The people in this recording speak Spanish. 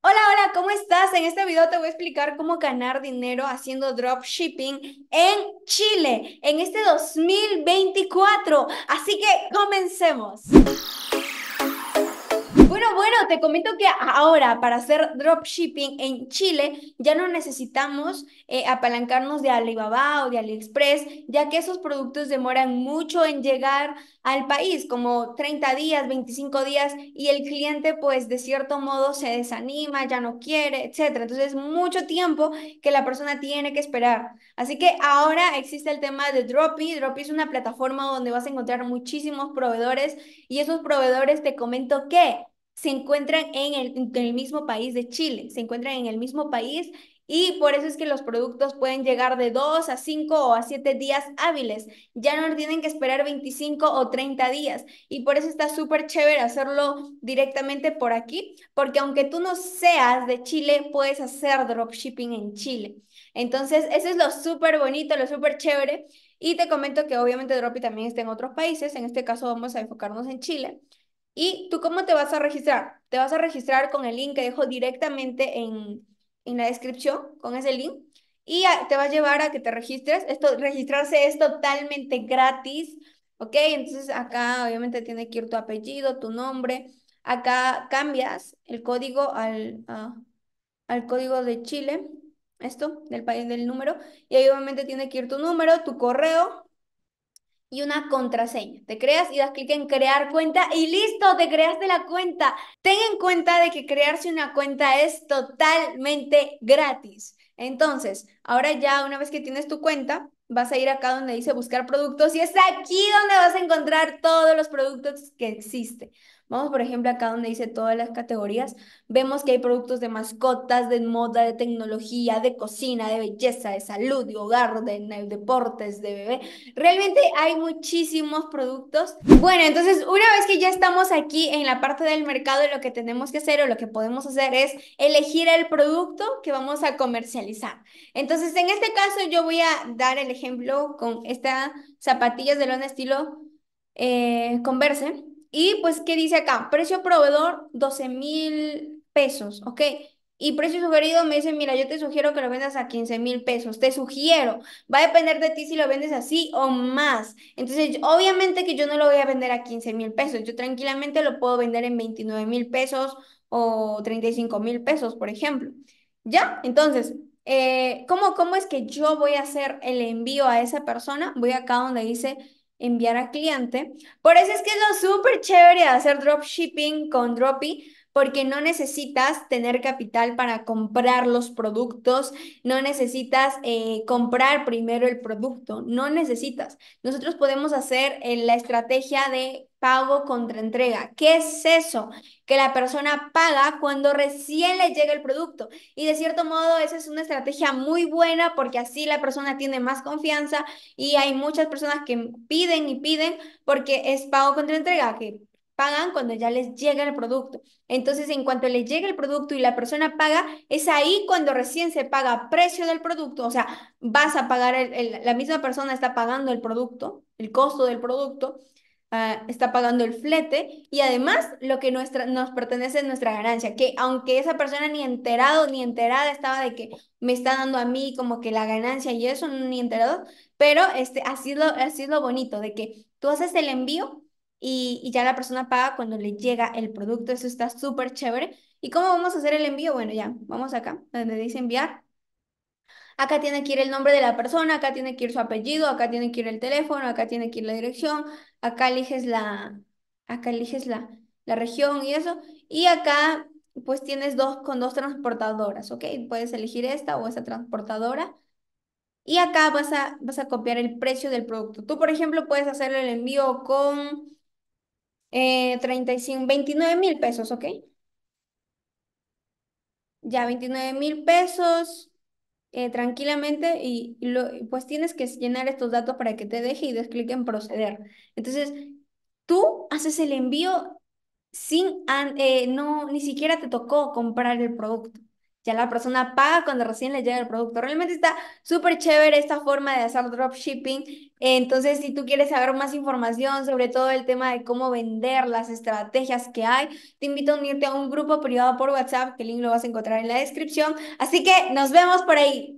Hola, hola, ¿cómo estás? En este video te voy a explicar cómo ganar dinero haciendo dropshipping en Chile en este 2024. Así que comencemos. Bueno, bueno, te comento que ahora para hacer dropshipping en Chile ya no necesitamos eh, apalancarnos de Alibaba o de AliExpress, ya que esos productos demoran mucho en llegar al país, como 30 días, 25 días, y el cliente pues de cierto modo se desanima, ya no quiere, etc. Entonces mucho tiempo que la persona tiene que esperar. Así que ahora existe el tema de Dropy. Dropy es una plataforma donde vas a encontrar muchísimos proveedores y esos proveedores te comento que se encuentran en el, mismo país de Chile, se encuentran en el mismo país y por eso es que los productos pueden llegar de 2 a 5 o a siete días hábiles. Ya no tienen que esperar 25 o 30 días. Y por eso está súper chévere hacerlo directamente por aquí, porque aunque tú no seas de Chile, puedes hacer dropshipping en Chile. Entonces, eso es lo súper bonito, lo súper chévere. Y te comento que obviamente Dropi también está en otros países. En este caso vamos a enfocarnos en Chile. ¿Y tú cómo te vas a registrar? Te vas a registrar con el link que dejo directamente en, en la descripción, con ese link, y te va a llevar a que te registres. Esto, registrarse es totalmente gratis, ¿ok? Entonces acá obviamente tiene que ir tu apellido, tu nombre. Acá cambias el código al, al código de Chile, esto, del país del número, y ahí obviamente tiene que ir tu número, tu correo, y una contraseña. Te creas y das clic en crear cuenta y listo, te creaste la cuenta. Ten en cuenta de que crearse una cuenta es totalmente gratis. Entonces, ahora ya una vez que tienes tu cuenta, vas a ir acá donde dice buscar productos y es aquí donde vas a encontrar todos los productos que existen. Vamos, por ejemplo, acá donde dice todas las categorías, vemos que hay productos de mascotas, de moda, de tecnología, de cocina, de belleza, de salud, de hogar, de, deportes, de bebé. Realmente hay muchísimos productos. Bueno, entonces una vez que ya estamos aquí en la parte del mercado, lo que tenemos que hacer o lo que podemos hacer es elegir el producto que vamos a comercializar. Entonces, en este caso, yo voy a dar el ejemplo con estas zapatillas de lona estilo Converse y pues, ¿qué dice acá? Precio proveedor, 12 mil pesos, ¿ok? Y precio sugerido me dice, mira, yo te sugiero que lo vendas a 15 mil pesos, te sugiero, va a depender de ti si lo vendes así o más. Entonces, obviamente que yo no lo voy a vender a 15 mil pesos, yo tranquilamente lo puedo vender en 29 mil pesos o 35 mil pesos, por ejemplo. ¿Ya? Entonces, eh, ¿cómo, ¿cómo es que yo voy a hacer el envío a esa persona? Voy acá donde dice enviar a cliente. Por eso es que es lo súper chévere hacer dropshipping con droppy porque no necesitas tener capital para comprar los productos, no necesitas eh, comprar primero el producto, no necesitas. Nosotros podemos hacer eh, la estrategia de pago contra entrega. ¿Qué es eso? Que la persona paga cuando recién le llega el producto. Y de cierto modo, esa es una estrategia muy buena porque así la persona tiene más confianza y hay muchas personas que piden y piden porque es pago contra entrega, que pagan cuando ya les llega el producto. Entonces, en cuanto les llega el producto y la persona paga, es ahí cuando recién se paga precio del producto. O sea, vas a pagar, la misma persona está pagando el producto, el costo del producto, ah, está pagando el flete y además lo que nos pertenece es nuestra ganancia, que aunque esa persona ni enterado ni enterada estaba de que me está dando a mí como que la ganancia y eso, ni enterado, pero este, así, es lo, así es lo bonito, de que tú haces el envío y, ya la persona paga cuando le llega el producto. Eso está súper chévere. ¿Y cómo vamos a hacer el envío? Bueno, ya, vamos acá, donde dice enviar. Acá tiene que ir el nombre de la persona, acá tiene que ir su apellido, acá tiene que ir el teléfono, acá tiene que ir la dirección, acá eliges la, acá eliges la, la región y eso. Y acá pues tienes dos con dos transportadoras, ¿ok? Puedes elegir esta o esa transportadora. Y acá vas a, vas a copiar el precio del producto. Tú, por ejemplo, puedes hacer el envío con 35, eh, 29 mil pesos, ¿ok? Ya 29 mil pesos eh, tranquilamente y, lo, pues tienes que llenar estos datos para que te deje y des clic en proceder. Entonces, tú haces el envío sin, eh, no, ni siquiera te tocó comprar el producto ya la persona paga cuando recién le llega el producto. Realmente está súper chévere esta forma de hacer dropshipping. Entonces, si tú quieres saber más información sobre todo el tema de cómo vender, las estrategias que hay, te invito a unirte a un grupo privado por WhatsApp, que el link lo vas a encontrar en la descripción. Así que nos vemos por ahí.